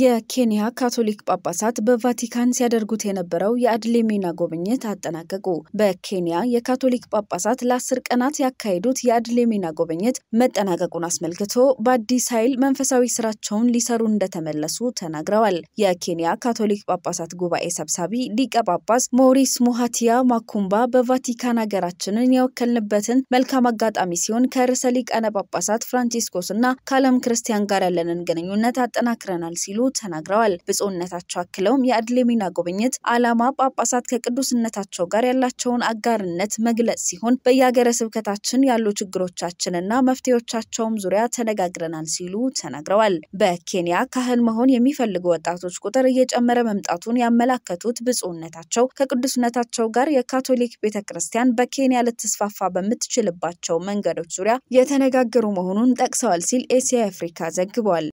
የኬንያ ካቶሊክ ጳጳሳት በቫቲካን ሲያደርጉት የነበረው የአድሌሜና ጉብኝት አጠናቀቁ። በኬንያ የካቶሊክ ጳጳሳት ለአስር ቀናት ያካሄዱት የአድሌሜና ጉብኝት መጠናቀቁን አስመልክቶ በአዲስ ኃይል መንፈሳዊ ስራቸውን ሊሰሩ እንደተመለሱ ተናግረዋል። የኬንያ ካቶሊክ ጳጳሳት ጉባኤ ሰብሳቢ ሊቀ ጳጳስ ሞሪስ ሙሃቲያ ማኩምባ በቫቲካን ሀገራችንን የወከልንበትን መልካም አጋጣሚ ሲሆን ከርዕሰ ሊቃነ ጳጳሳት ፍራንቺስኮስ እና ከዓለም ክርስቲያን ጋር ያለንን ግንኙነት አጠናክረናል ሲሉ ተናግረዋል። ብፁዕነታቸው አክለውም የአድሌሚና ጉብኝት ዓላማ ጳጳሳት ከቅዱስነታቸው ጋር ያላቸውን አጋርነት መግለጽ ሲሆን በየሀገረ ስብከታችን ያሉ ችግሮቻችንና መፍትሄዎቻቸውም ዙሪያ ተነጋግረናል ሲሉ ተናግረዋል። በኬንያ ካህን መሆን የሚፈልጉ ወጣቶች ቁጥር እየጨመረ መምጣቱን ያመላከቱት ብፁዕነታቸው ከቅዱስነታቸው ጋር የካቶሊክ ቤተ ክርስቲያን በኬንያ ልትስፋፋ በምትችልባቸው መንገዶች ዙሪያ የተነጋገሩ መሆኑን ጠቅሰዋል ሲል ኤሲያ አፍሪካ ዘግቧል።